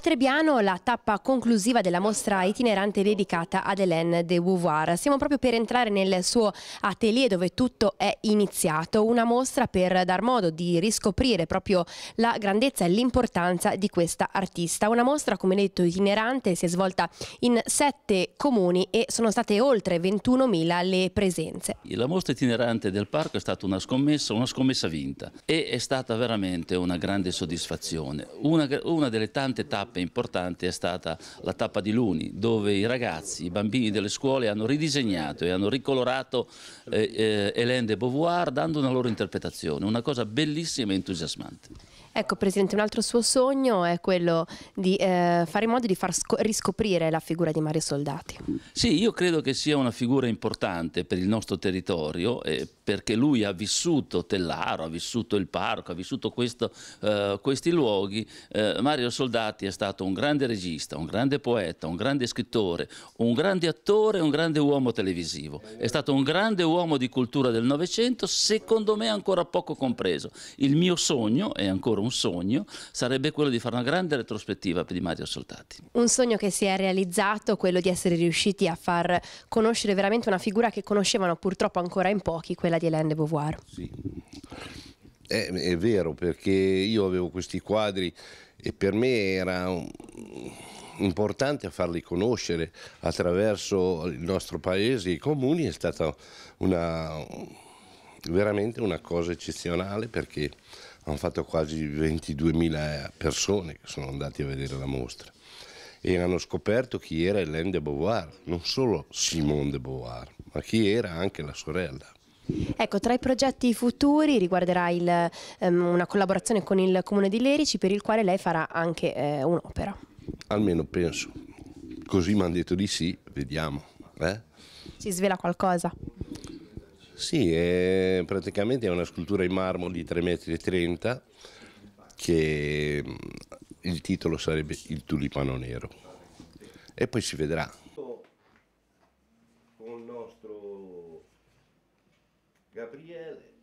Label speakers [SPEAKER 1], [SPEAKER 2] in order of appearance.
[SPEAKER 1] Trebiano la tappa conclusiva della mostra itinerante dedicata ad Hélène de Beauvoir. Siamo proprio per entrare nel suo atelier dove tutto è iniziato, una mostra per dar modo di riscoprire proprio la grandezza e l'importanza di questa artista. Una mostra, come detto, itinerante, si è svolta in sette comuni e sono state oltre 21.000 le presenze.
[SPEAKER 2] La mostra itinerante del parco è stata una scommessa, una scommessa vinta e è stata veramente una grande soddisfazione, una, una delle tante tappe tappe importanti è stata la tappa di Luni, dove i ragazzi, i bambini delle scuole hanno ridisegnato e hanno ricolorato eh, eh, Hélène de Beauvoir dando una loro interpretazione, una cosa bellissima e entusiasmante.
[SPEAKER 1] Ecco Presidente, un altro suo sogno è quello di eh, fare in modo di far riscoprire la figura di Mario Soldati.
[SPEAKER 2] Sì, io credo che sia una figura importante per il nostro territorio e perché lui ha vissuto Tellaro, ha vissuto il parco, ha vissuto questo, uh, questi luoghi, uh, Mario Soldati è stato un grande regista, un grande poeta, un grande scrittore, un grande attore, un grande uomo televisivo. È stato un grande uomo di cultura del Novecento, secondo me ancora poco compreso. Il mio sogno, è ancora un sogno, sarebbe quello di fare una grande retrospettiva di Mario Soldati.
[SPEAKER 1] Un sogno che si è realizzato, quello di essere riusciti a far conoscere veramente una figura che conoscevano purtroppo ancora in pochi, quella di Hélène de Beauvoir. Sì,
[SPEAKER 3] è, è vero perché io avevo questi quadri e per me era un importante farli conoscere attraverso il nostro paese, i comuni, è stata una, veramente una cosa eccezionale perché hanno fatto quasi 22.000 eh, persone che sono andate a vedere la mostra e hanno scoperto chi era Hélène de Beauvoir, non solo Simone de Beauvoir, ma chi era anche la sorella.
[SPEAKER 1] Ecco, tra i progetti futuri riguarderà il, um, una collaborazione con il Comune di Lerici per il quale lei farà anche eh, un'opera.
[SPEAKER 3] Almeno penso, così mi hanno detto di sì, vediamo. Eh?
[SPEAKER 1] Si svela qualcosa?
[SPEAKER 3] Sì, è, praticamente è una scultura in marmo di 3,30 m che mm, il titolo sarebbe Il tulipano nero e poi si vedrà. Con il nostro Gabriele.